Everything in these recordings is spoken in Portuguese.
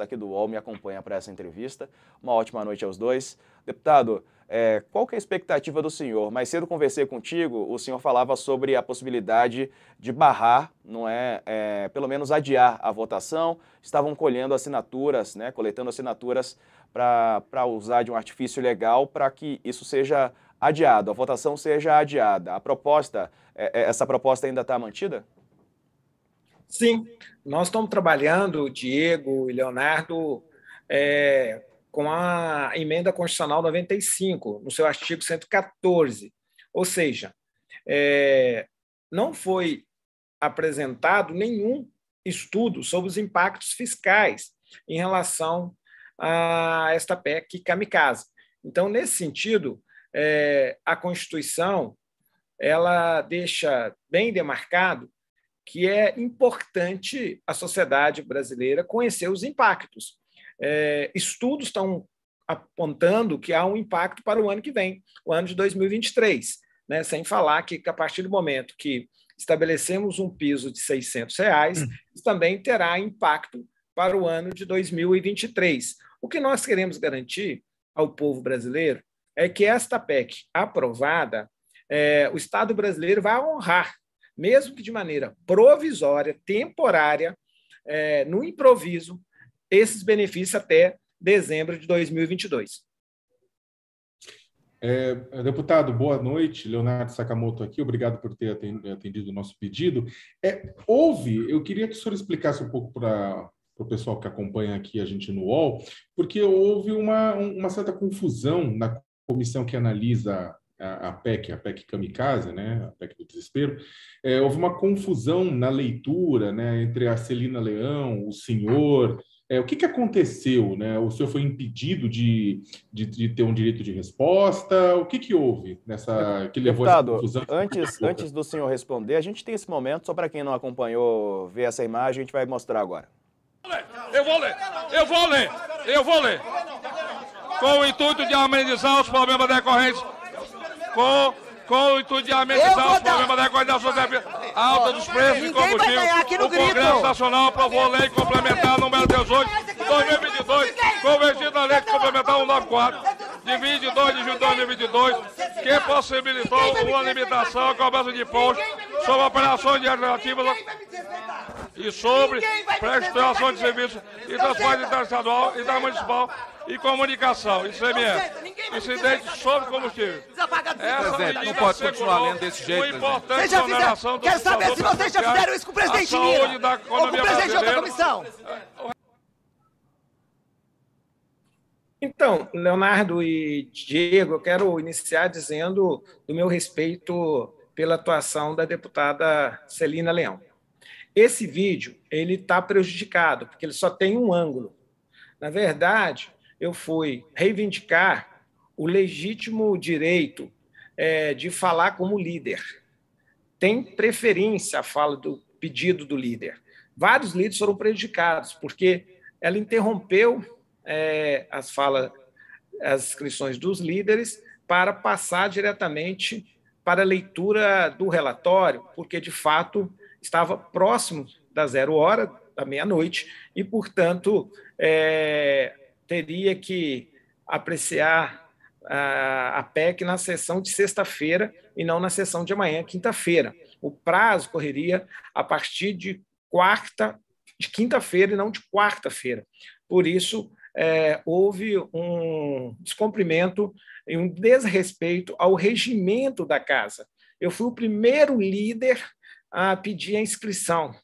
aqui do UOL me acompanha para essa entrevista. Uma ótima noite aos dois. Deputado, é, qual que é a expectativa do senhor? Mais cedo conversei contigo, o senhor falava sobre a possibilidade de barrar, não é, é pelo menos adiar a votação. Estavam colhendo assinaturas, né, coletando assinaturas para usar de um artifício legal para que isso seja adiado, a votação seja adiada. A proposta, é, é essa proposta ainda está mantida? Sim, nós estamos trabalhando, Diego e Leonardo, é, com a emenda constitucional 95, no seu artigo 114. Ou seja, é, não foi apresentado nenhum estudo sobre os impactos fiscais em relação a esta PEC kamikaze. Então, nesse sentido, é, a Constituição ela deixa bem demarcado que é importante a sociedade brasileira conhecer os impactos. É, estudos estão apontando que há um impacto para o ano que vem, o ano de 2023, né? sem falar que, a partir do momento que estabelecemos um piso de 600 reais, hum. isso também terá impacto para o ano de 2023. O que nós queremos garantir ao povo brasileiro é que esta PEC aprovada, é, o Estado brasileiro vai honrar mesmo que de maneira provisória, temporária, é, no improviso, esses benefícios até dezembro de 2022. É, deputado, boa noite. Leonardo Sakamoto aqui, obrigado por ter atendido o nosso pedido. É, houve, eu queria que o senhor explicasse um pouco para o pessoal que acompanha aqui a gente no UOL, porque houve uma, uma certa confusão na comissão que analisa a, PEC, a PEC Kamikaze, né, a PEC do desespero, é, houve uma confusão na leitura, né, entre a Celina Leão, o senhor, é, o que, que aconteceu, né? O senhor foi impedido de, de, de, ter um direito de resposta? O que, que houve nessa que levou a confusão? Antes, antes do senhor responder, a gente tem esse momento só para quem não acompanhou ver essa imagem, a gente vai mostrar agora. Eu vou ler, eu vou ler, eu vou ler. Com o intuito de amenizar os problemas decorrentes com com o entediamento dos dar... problemas da equalização alta dos preços de combustível. O Congresso Nacional aprovou lei complementar número 18 de 2022, convertida na lei complementar 194 de 22 de junho de 2022, que possibilitou uma limitação à cobrança de impostos sobre operações alternativas e sobre prestação de serviços então e transporte interestadual e da municipal e comunicação. Isso é então mesmo. Incidente sobre combustível. Essa Presidente, não pode continuar lendo desse jeito. Vocês já quero saber se vocês já fizeram isso com o presidente Lira ou com o presidente de outra comissão. Então, Leonardo e Diego, eu quero iniciar dizendo do meu respeito pela atuação da deputada Celina Leão. Esse vídeo ele está prejudicado porque ele só tem um ângulo. Na verdade, eu fui reivindicar o legítimo direito é, de falar como líder. Tem preferência a fala do pedido do líder. Vários líderes foram prejudicados porque ela interrompeu é, as falas, as inscrições dos líderes para passar diretamente para a leitura do relatório, porque de fato estava próximo da zero hora, da meia-noite, e, portanto, é, teria que apreciar a, a PEC na sessão de sexta-feira e não na sessão de amanhã, quinta-feira. O prazo correria a partir de quarta, de quinta-feira e não de quarta-feira. Por isso, é, houve um descumprimento e um desrespeito ao regimento da casa. Eu fui o primeiro líder a pedir a inscrição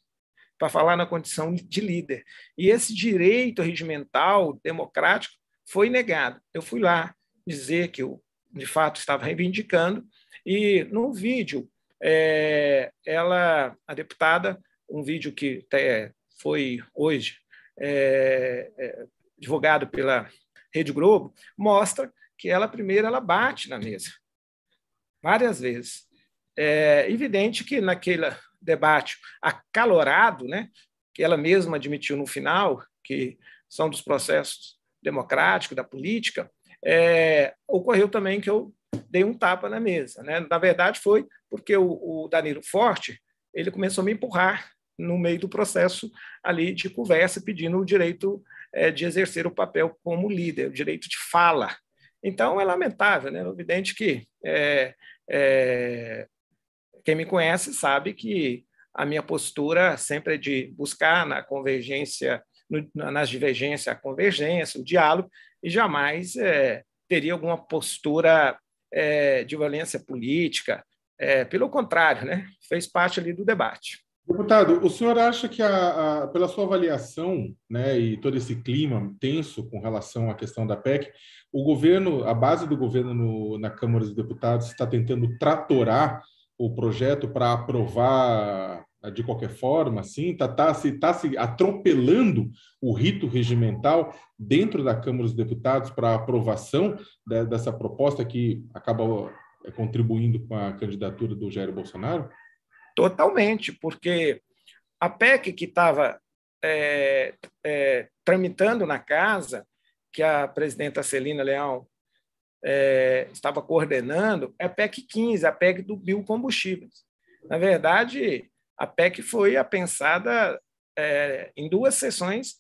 para falar na condição de líder. E esse direito regimental democrático foi negado. Eu fui lá dizer que eu, de fato, estava reivindicando, e no vídeo, é, ela, a deputada, um vídeo que até foi hoje é, é, divulgado pela Rede Globo, mostra que ela primeiro ela bate na mesa várias vezes. É evidente que naquele debate acalorado, né, que ela mesma admitiu no final, que são dos processos democráticos, da política, é, ocorreu também que eu dei um tapa na mesa. Né? Na verdade, foi porque o, o Danilo Forte ele começou a me empurrar no meio do processo ali de conversa, pedindo o direito é, de exercer o papel como líder, o direito de fala. Então, é lamentável, né? É evidente que é, é quem me conhece sabe que a minha postura sempre é de buscar na convergência, no, nas divergências, a convergência, o diálogo, e jamais é, teria alguma postura é, de violência política. É, pelo contrário, né? fez parte ali do debate. Deputado, o senhor acha que, a, a, pela sua avaliação né, e todo esse clima tenso com relação à questão da PEC, o governo, a base do governo no, na Câmara dos Deputados está tentando tratorar o projeto para aprovar né, de qualquer forma, assim, está tá, se, tá se atropelando o rito regimental dentro da Câmara dos Deputados para aprovação de, dessa proposta que acaba é, contribuindo com a candidatura do Jair Bolsonaro? Totalmente, porque a PEC que estava é, é, tramitando na casa, que a presidenta Celina Leão é, estava coordenando é a PEC 15, a PEC do biocombustíveis. Na verdade, a PEC foi apensada é, em duas sessões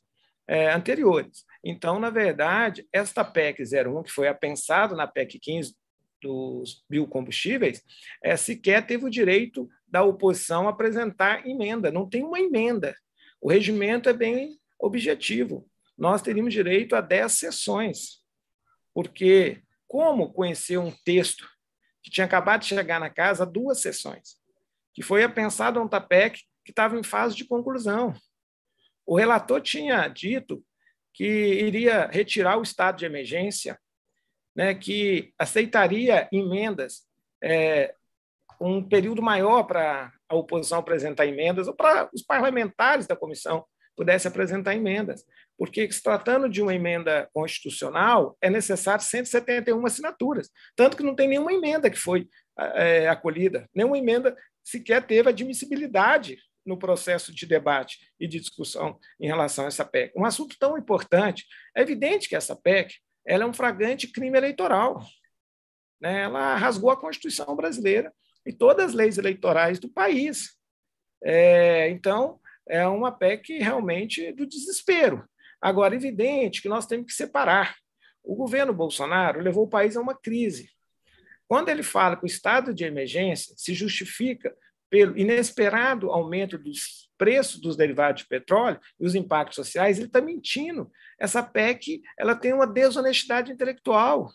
é, anteriores. Então, na verdade, esta PEC 01, que foi apensada na PEC 15 dos biocombustíveis, é, sequer teve o direito da oposição apresentar emenda. Não tem uma emenda. O regimento é bem objetivo. Nós teríamos direito a 10 sessões, porque como conhecer um texto que tinha acabado de chegar na casa há duas sessões, que foi apensado a um TAPEC que estava em fase de conclusão. O relator tinha dito que iria retirar o estado de emergência, né, que aceitaria emendas, é, um período maior para a oposição apresentar emendas, ou para os parlamentares da comissão pudessem apresentar emendas porque se tratando de uma emenda constitucional, é necessário 171 assinaturas. Tanto que não tem nenhuma emenda que foi é, acolhida, nenhuma emenda sequer teve admissibilidade no processo de debate e de discussão em relação a essa PEC. Um assunto tão importante. É evidente que essa PEC ela é um fragante crime eleitoral. Né? Ela rasgou a Constituição brasileira e todas as leis eleitorais do país. É, então, é uma PEC realmente do desespero. Agora, evidente que nós temos que separar. O governo Bolsonaro levou o país a uma crise. Quando ele fala que o estado de emergência se justifica pelo inesperado aumento dos preços dos derivados de petróleo e os impactos sociais, ele está mentindo. Essa PEC ela tem uma desonestidade intelectual.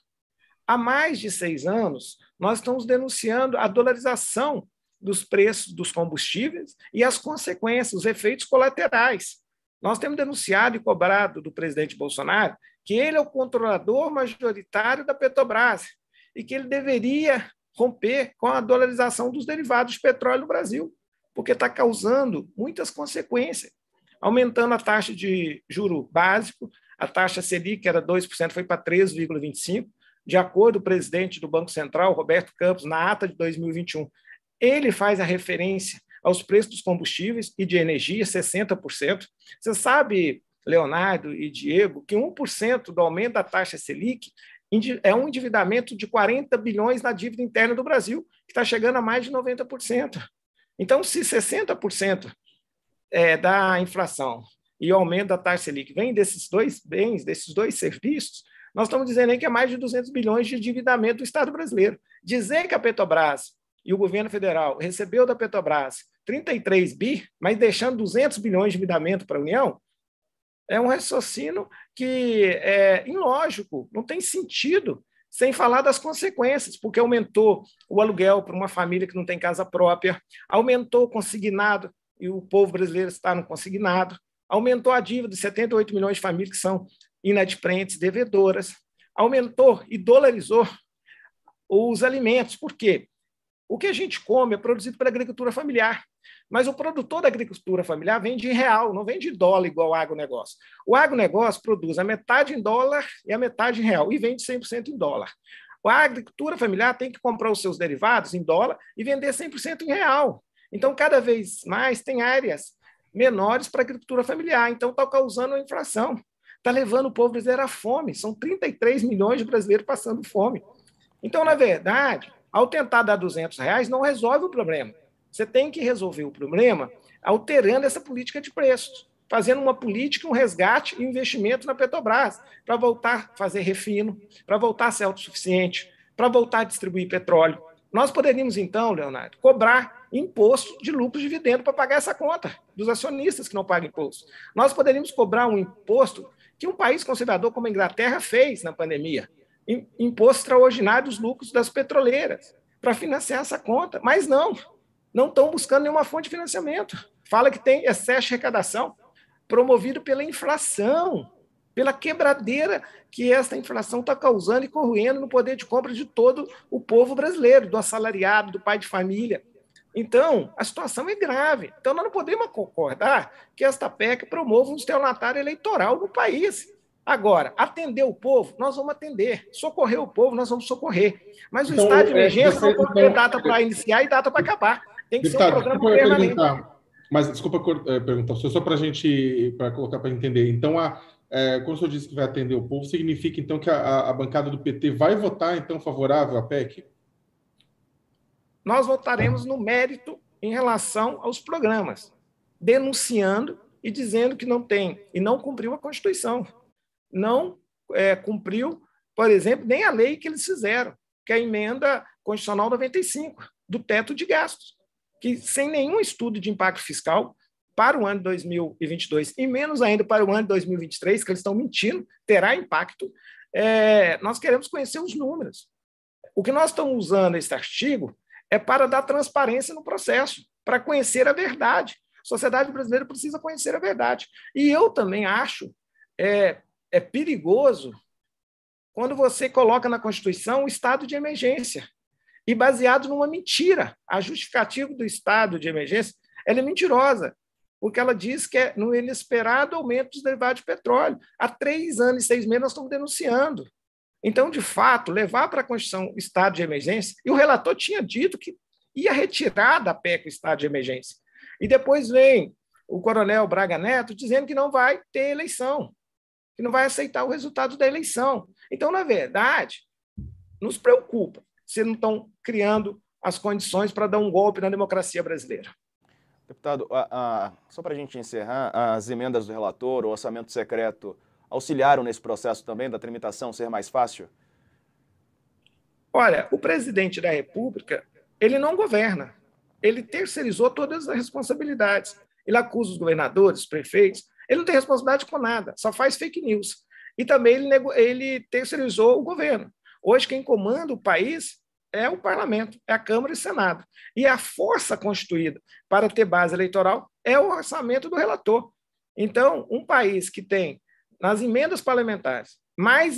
Há mais de seis anos, nós estamos denunciando a dolarização dos preços dos combustíveis e as consequências, os efeitos colaterais. Nós temos denunciado e cobrado do presidente Bolsonaro que ele é o controlador majoritário da Petrobras e que ele deveria romper com a dolarização dos derivados de petróleo no Brasil, porque está causando muitas consequências, aumentando a taxa de juro básico, a taxa Selic, que era 2%, foi para 3,25%, de acordo com o presidente do Banco Central, Roberto Campos, na ata de 2021. Ele faz a referência aos preços dos combustíveis e de energia, 60%. Você sabe, Leonardo e Diego, que 1% do aumento da taxa Selic é um endividamento de 40 bilhões na dívida interna do Brasil, que está chegando a mais de 90%. Então, se 60% é, da inflação e o aumento da taxa Selic vem desses dois bens, desses dois serviços, nós estamos dizendo aí que é mais de 200 bilhões de endividamento do Estado brasileiro. Dizer que a Petrobras e o governo federal recebeu da Petrobras 33 bi, mas deixando 200 bilhões de endividamento para a União, é um raciocínio que é ilógico, não tem sentido, sem falar das consequências, porque aumentou o aluguel para uma família que não tem casa própria, aumentou o consignado, e o povo brasileiro está no consignado, aumentou a dívida de 78 milhões de famílias que são inadimplentes, devedoras, aumentou e dolarizou os alimentos. Por quê? O que a gente come é produzido pela agricultura familiar. Mas o produtor da agricultura familiar vende em real, não vende em dólar igual o agronegócio. O agronegócio produz a metade em dólar e a metade em real, e vende 100% em dólar. A agricultura familiar tem que comprar os seus derivados em dólar e vender 100% em real. Então, cada vez mais tem áreas menores para a agricultura familiar. Então, está causando a inflação. Está levando o povo brasileiro à fome. São 33 milhões de brasileiros passando fome. Então, na verdade, ao tentar dar 200 reais, não resolve o problema. Você tem que resolver o problema alterando essa política de preços, fazendo uma política, um resgate e investimento na Petrobras, para voltar a fazer refino, para voltar a ser autossuficiente, para voltar a distribuir petróleo. Nós poderíamos, então, Leonardo, cobrar imposto de lucro e dividendo para pagar essa conta dos acionistas que não pagam imposto. Nós poderíamos cobrar um imposto que um país conservador como a Inglaterra fez na pandemia, imposto extraordinário dos lucros das petroleiras para financiar essa conta. Mas não, não estão buscando nenhuma fonte de financiamento. Fala que tem excesso de arrecadação promovido pela inflação, pela quebradeira que essa inflação está causando e corroendo no poder de compra de todo o povo brasileiro, do assalariado, do pai de família. Então, a situação é grave. Então, nós não podemos concordar que esta PEC promova um estelionatário eleitoral no país. Agora, atender o povo, nós vamos atender. Socorrer o povo, nós vamos socorrer. Mas o então, estado de é, emergência você, não pode ter então, data para iniciar e data para acabar. Tem que deputado, ser um programa permanente. Mas desculpa eh, perguntar, só para a gente para colocar para entender. Então, a, é, quando o senhor disse que vai atender o povo, significa então que a, a bancada do PT vai votar então favorável à PEC? Nós votaremos no mérito em relação aos programas, denunciando e dizendo que não tem e não cumpriu a Constituição não é, cumpriu, por exemplo, nem a lei que eles fizeram, que é a emenda constitucional 95, do teto de gastos, que sem nenhum estudo de impacto fiscal para o ano 2022 e menos ainda para o ano 2023, que eles estão mentindo, terá impacto. É, nós queremos conhecer os números. O que nós estamos usando este artigo é para dar transparência no processo, para conhecer a verdade. A sociedade brasileira precisa conhecer a verdade. E eu também acho, é, é perigoso quando você coloca na Constituição o estado de emergência e baseado numa mentira. A justificativa do estado de emergência é mentirosa, porque ela diz que é no inesperado aumento dos derivados de petróleo. Há três anos e seis meses nós estamos denunciando. Então, de fato, levar para a Constituição o estado de emergência, e o relator tinha dito que ia retirar da PEC o estado de emergência. E depois vem o coronel Braga Neto dizendo que não vai ter eleição que não vai aceitar o resultado da eleição. Então, na verdade, nos preocupa se não estão criando as condições para dar um golpe na democracia brasileira. Deputado, a, a, só para a gente encerrar, as emendas do relator, o orçamento secreto, auxiliaram nesse processo também da tramitação ser mais fácil? Olha, o presidente da República, ele não governa. Ele terceirizou todas as responsabilidades. Ele acusa os governadores, os prefeitos, ele não tem responsabilidade com nada, só faz fake news. E também ele, ele terceirizou o governo. Hoje, quem comanda o país é o parlamento, é a Câmara e o Senado. E a força constituída para ter base eleitoral é o orçamento do relator. Então, um país que tem, nas emendas parlamentares, mais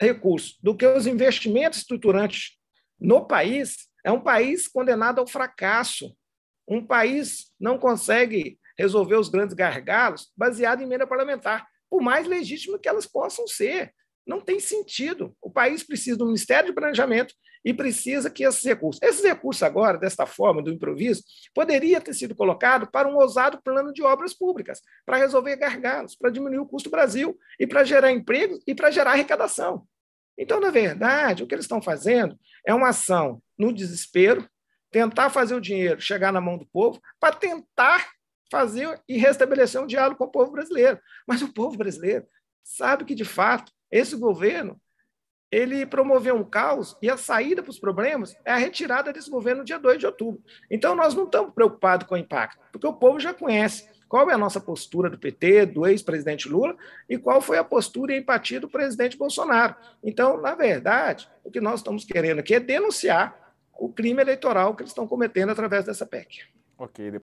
recursos do que os investimentos estruturantes no país, é um país condenado ao fracasso. Um país não consegue resolver os grandes gargalos baseado em emenda parlamentar, por mais legítimo que elas possam ser. Não tem sentido. O país precisa do Ministério de Planejamento e precisa que esses recursos. Esses recursos agora, desta forma, do improviso, poderia ter sido colocado para um ousado plano de obras públicas, para resolver gargalos, para diminuir o custo do Brasil e para gerar empregos e para gerar arrecadação. Então, na verdade, o que eles estão fazendo é uma ação no desespero, tentar fazer o dinheiro chegar na mão do povo, para tentar fazer e restabelecer um diálogo com o povo brasileiro. Mas o povo brasileiro sabe que, de fato, esse governo ele promoveu um caos e a saída para os problemas é a retirada desse governo no dia 2 de outubro. Então, nós não estamos preocupados com o impacto, porque o povo já conhece qual é a nossa postura do PT, do ex-presidente Lula, e qual foi a postura e empatia do presidente Bolsonaro. Então, na verdade, o que nós estamos querendo aqui é denunciar o crime eleitoral que eles estão cometendo através dessa PEC. Ok,